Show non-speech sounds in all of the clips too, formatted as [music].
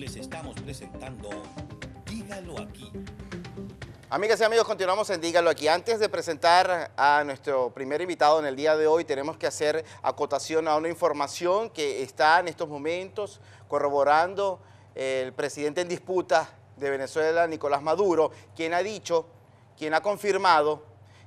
les estamos presentando Dígalo aquí. Amigas y amigos, continuamos en Dígalo aquí. Antes de presentar a nuestro primer invitado en el día de hoy, tenemos que hacer acotación a una información que está en estos momentos corroborando el presidente en disputa de Venezuela, Nicolás Maduro, quien ha dicho, quien ha confirmado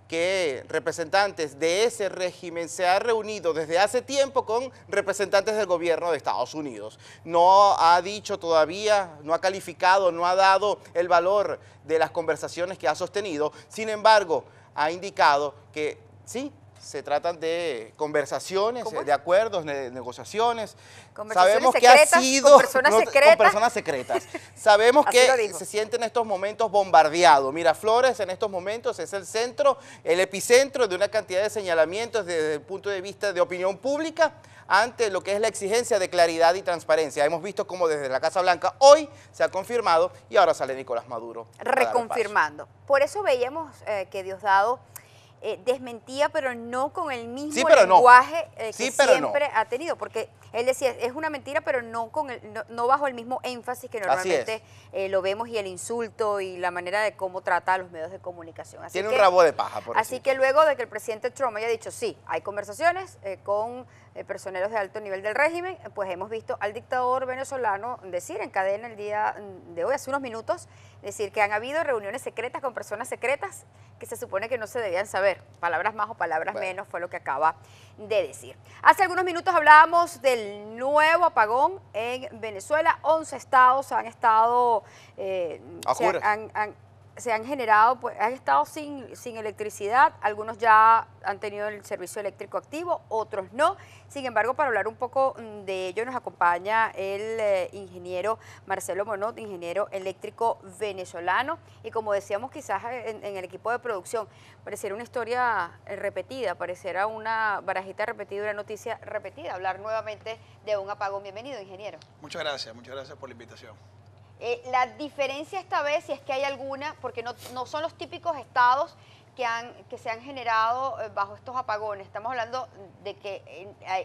que representantes de ese régimen se ha reunido desde hace tiempo con representantes del gobierno de Estados Unidos. No ha dicho todavía, no ha calificado, no ha dado el valor de las conversaciones que ha sostenido. Sin embargo, ha indicado que sí, se tratan de conversaciones, de acuerdos, de negociaciones. Conversaciones Sabemos que ha sido con personas, secretas. Sabemos [laughs] que se siente en estos momentos bombardeado. Mira, Flores, en estos momentos es el centro, el epicentro de una cantidad de señalamientos desde el punto de vista de opinión pública ante lo que es la exigencia de claridad y transparencia. Hemos visto cómo desde la Casa Blanca hoy se ha confirmado y ahora sale Nicolás Maduro. Reconfirmando. Por eso veíamos eh, que Diosdado eh, desmentía, pero no con el mismo lenguaje eh, que siempre ha tenido, porque él decía, es una mentira, pero no, con el, no, bajo el mismo énfasis que normalmente eh, lo vemos y el insulto y la manera de cómo trata a los medios de comunicación. Tiene un rabo de paja, por Así que luego de que el presidente Trump haya dicho, sí, hay conversaciones eh, con eh, personeros de alto nivel del régimen, pues hemos visto al dictador venezolano decir en cadena el día mm, de hoy, hace unos minutos, decir que han habido reuniones secretas con personas secretas que se supone que no se debían saber. Palabras más o palabras menos fue lo que acaba de decir. Hace algunos minutos hablábamos del nuevo apagón en Venezuela. 11 estados han estado... Eh, se han generado, pues han estado sin, sin electricidad, algunos ya han tenido el servicio eléctrico activo, otros no. Sin embargo, para hablar un poco mm, de ello nos acompaña el eh, ingeniero Marcelo Monot, ingeniero eléctrico venezolano. Y como decíamos quizás eh, en, en el equipo de producción, pareciera una historia eh, repetida, pareciera una barajita repetida, una noticia repetida, hablar nuevamente de un apagón. Bienvenido, ingeniero. Muchas gracias, muchas gracias por la invitación. Eh, la diferencia esta vez, si es que hay alguna, porque no, son los típicos estados que, han, que se han generado eh, bajo estos apagones. Estamos hablando de que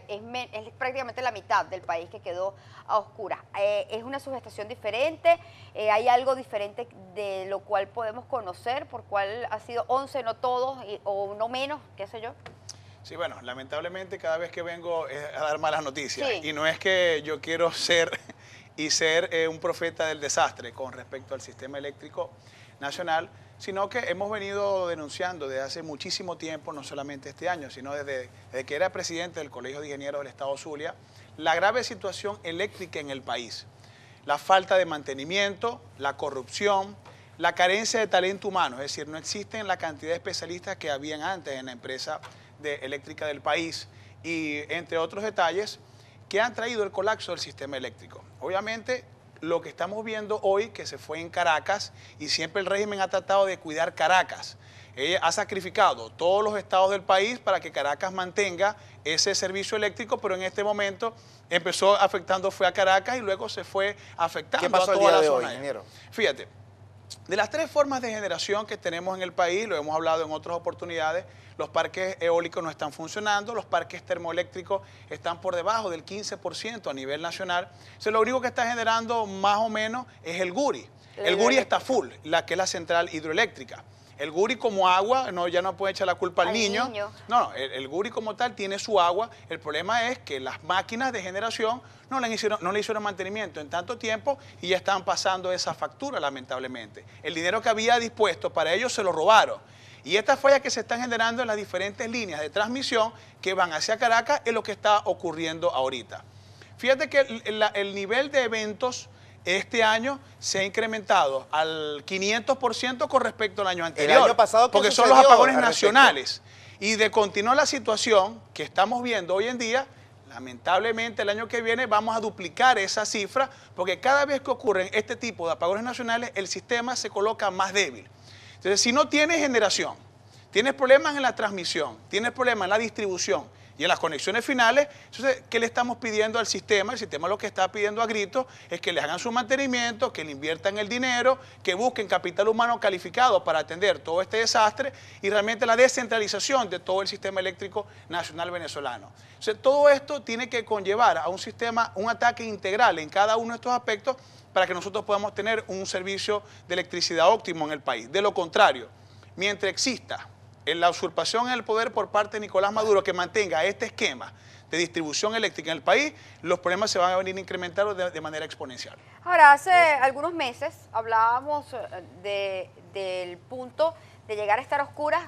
es, prácticamente la mitad del país que quedó a oscura. Eh, es una subestación diferente, hay algo diferente de lo cual podemos conocer, por cuál ha sido 11, no todos, o no menos, qué sé yo. Sí, bueno, lamentablemente cada vez que vengo a dar malas noticias. Y no es que yo quiero ser y ser eh, un profeta del desastre con respecto al sistema eléctrico nacional, sino que hemos venido denunciando desde hace muchísimo tiempo, no solamente este año, sino desde, que era presidente del Colegio de Ingenieros del Estado Zulia, la grave situación eléctrica en el país, la falta de mantenimiento, la corrupción, la carencia de talento humano, es decir, no existen la cantidad de especialistas que habían antes en la empresa de eléctrica del país y entre otros detalles, que han traído el colapso del sistema eléctrico. Obviamente, lo que estamos viendo hoy, que se fue en Caracas, y siempre el régimen ha tratado de cuidar Caracas. ha sacrificado todos los estados del país para que Caracas mantenga ese servicio eléctrico, pero en este momento empezó afectando, fue a Caracas y luego se fue afectando ¿Qué pasó a toda el día de Hoy, ingeniero? Fíjate, de las tres formas de generación que tenemos en el país, lo hemos hablado en otras oportunidades, los parques eólicos no están funcionando, los parques termoeléctricos están por debajo del 15% a nivel nacional. Se lo único que está generando más o menos es el GURI. el GURI está full, la que es la central hidroeléctrica. El guri como agua, no, ya no puede echar la culpa al, niño. No, el, guri como tal tiene su agua. El problema es que las máquinas de generación no le hicieron, no le mantenimiento en tanto tiempo y ya están pasando esa factura, lamentablemente. El dinero que había dispuesto para ellos se lo robaron. Y estas fallas que se están generando en las diferentes líneas de transmisión que van hacia Caracas es lo que está ocurriendo ahorita. Fíjate que el nivel de eventos este año se ha incrementado al 500% con respecto al año anterior. pasado, porque son los apagones nacionales. Y de continuar la situación que estamos viendo hoy en día, lamentablemente el año que viene vamos a duplicar esa cifra, porque cada vez que ocurren este tipo de apagones nacionales, el sistema se coloca más débil. Entonces, si no tienes generación, tienes problemas en la transmisión, tienes problemas en la distribución, y en las conexiones finales. ¿qué le estamos pidiendo al sistema? El sistema lo que está pidiendo a gritos es que le hagan su mantenimiento, que le inviertan el dinero, que busquen capital humano calificado para atender todo este desastre y realmente la descentralización de todo el sistema eléctrico nacional venezolano. todo esto tiene que conllevar a un sistema, un ataque integral en cada uno de estos aspectos para que nosotros podamos tener un servicio de electricidad óptimo en el país. De lo contrario, mientras exista en la usurpación en el poder por parte de Nicolás Maduro que mantenga este esquema de distribución eléctrica en el país, los problemas se van a venir incrementando de, manera exponencial. Ahora, hace algunos meses hablábamos eh, del punto de llegar a estar oscuras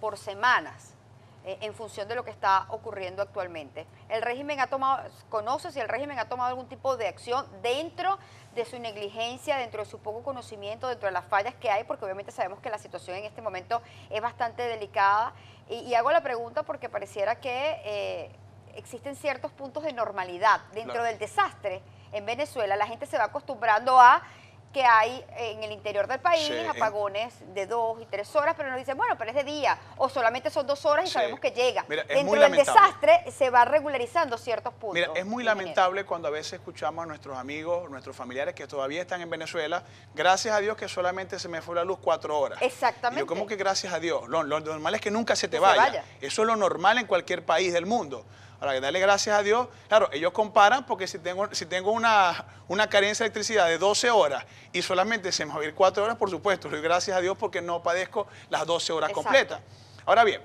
por semanas. Eh, en función de lo que está ocurriendo actualmente. El régimen ha tomado, conoce si el régimen ha tomado algún tipo de acción dentro de su negligencia, dentro de su poco conocimiento, dentro de las fallas que hay, porque obviamente sabemos que la situación en este momento es bastante delicada. Y, hago la pregunta porque pareciera que eh, existen ciertos puntos de normalidad dentro del desastre en Venezuela. La gente se va acostumbrando a que hay en el interior del país, apagones de dos y tres horas, pero nos dicen, bueno, pero es de día, o solamente son dos horas y sabemos que llega. Dentro del desastre se va regularizando ciertos puntos. Mira, es muy lamentable cuando a veces escuchamos a nuestros amigos, nuestros familiares que todavía están en Venezuela, gracias a Dios que solamente se me fue la luz cuatro horas. Exactamente. ¿Cómo como que gracias a Dios, lo, normal es que nunca se te vaya. Eso es lo normal en cualquier país del mundo. Ahora, que darle gracias a Dios. Claro, ellos comparan porque si tengo, si tengo una, una carencia de electricidad de 12 horas y solamente se me va a ir 4 horas, por supuesto, doy gracias a Dios porque no padezco las 12 horas completas. Ahora bien,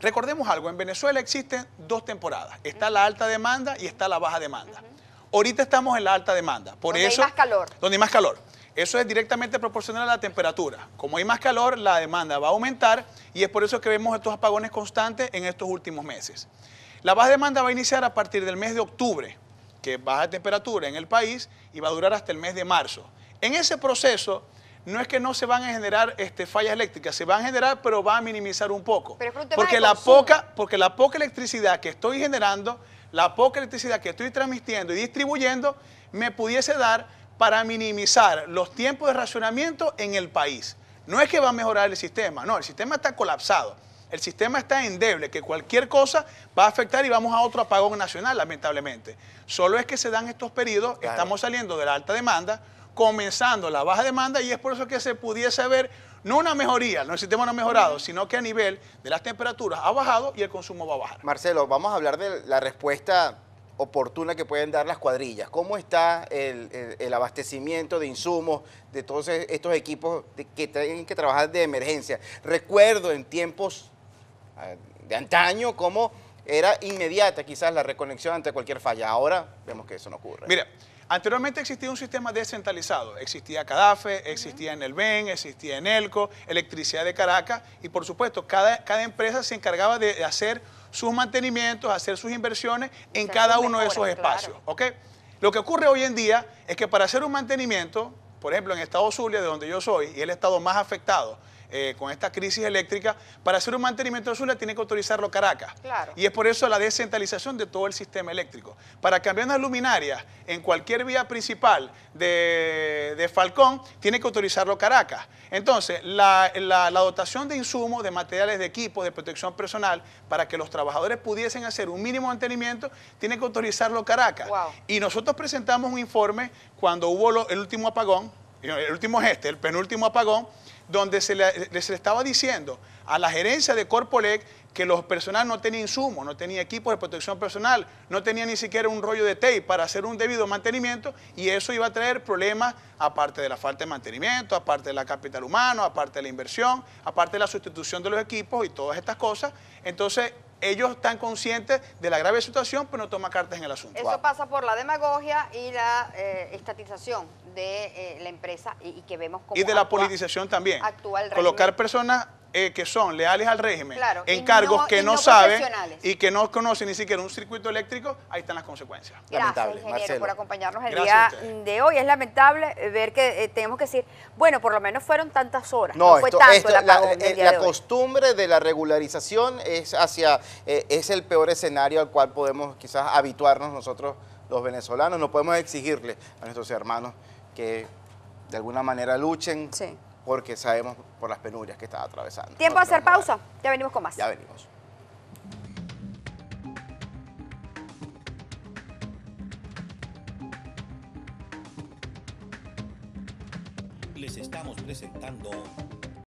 recordemos algo, en Venezuela existen dos temporadas. Está la alta demanda y está la baja demanda. Ahorita estamos en la alta demanda. Por donde eso, hay más calor. Donde hay más calor. Eso es directamente proporcional a la temperatura. Como hay más calor, la demanda va a aumentar y es por eso que vemos estos apagones constantes en estos últimos meses. La baja demanda va a iniciar a partir del mes de octubre, que baja temperatura en el país y va a durar hasta el mes de marzo. En ese proceso no es que no se van a generar este, fallas eléctricas, se van a generar, pero va a minimizar un poco. porque, la poca, porque la poca electricidad que estoy generando, la poca electricidad que estoy transmitiendo y distribuyendo, me pudiese dar para minimizar los tiempos de racionamiento en el país. No es que va a mejorar el sistema, no, el sistema está colapsado. El sistema está endeble, que cualquier cosa va a afectar y vamos a otro apagón nacional, lamentablemente. Solo es que se dan estos periodos, estamos saliendo de la alta demanda, comenzando la baja demanda y es por eso que se pudiese ver no una mejoría, no el sistema no ha mejorado, sino que a nivel de las temperaturas ha bajado y el consumo va a bajar. Marcelo, vamos a hablar de la respuesta oportuna que pueden dar las cuadrillas. ¿Cómo está el, abastecimiento de insumos de todos estos equipos que tienen que trabajar de emergencia? Recuerdo en tiempos de antaño, como era inmediata quizás la reconexión ante cualquier falla. Ahora vemos que eso no ocurre. Mira, anteriormente existía un sistema descentralizado. Existía CADAFE, existía en el Ben existía en elco Electricidad de Caracas y por supuesto cada, empresa se encargaba de hacer sus mantenimientos, hacer sus inversiones en cada uno de esos espacios. Lo que ocurre hoy en día es que para hacer un mantenimiento, por ejemplo en el estado Zulia, de donde yo soy, y el estado más afectado, eh, con esta crisis eléctrica, para hacer un mantenimiento de Azul tiene que autorizarlo Caracas. Y es por eso la descentralización de todo el sistema eléctrico. Para cambiar una luminarias en cualquier vía principal de, Falcón, tiene que autorizarlo Caracas. Entonces, la, dotación de insumos, de materiales, de equipo, de protección personal, para que los trabajadores pudiesen hacer un mínimo mantenimiento, tiene que autorizarlo Caracas. Y nosotros presentamos un informe cuando hubo el último apagón, el último es este, el penúltimo apagón, donde se le, estaba diciendo a la gerencia de Corpolec que los personales no tenían insumos, no tenían equipos de protección personal, no tenían ni siquiera un rollo de tape para hacer un debido mantenimiento y eso iba a traer problemas aparte de la falta de mantenimiento, aparte de la capital humano, aparte de la inversión, aparte de la sustitución de los equipos y todas estas cosas. Entonces, ellos están conscientes de la grave situación, pero no toman cartas en el asunto. Eso pasa por la demagogia y la eh, estatización de eh, la empresa y, que vemos como... Y de la politización también. Colocar personas eh, que son leales al régimen en cargos que no, saben y que no conocen ni siquiera un circuito eléctrico, ahí están las consecuencias. Gracias, lamentable, ingeniero, por acompañarnos el día de hoy. Es lamentable ver que eh, tenemos que decir, bueno, por lo menos fueron tantas horas. No, fue la, eh, costumbre de la regularización es hacia es el peor escenario al cual podemos quizás habituarnos nosotros los venezolanos. No podemos exigirle a nuestros hermanos que de alguna manera luchen porque sabemos por las penurias que está atravesando. Tiempo de hacer pausa, ya venimos con más. Ya venimos. Les estamos presentando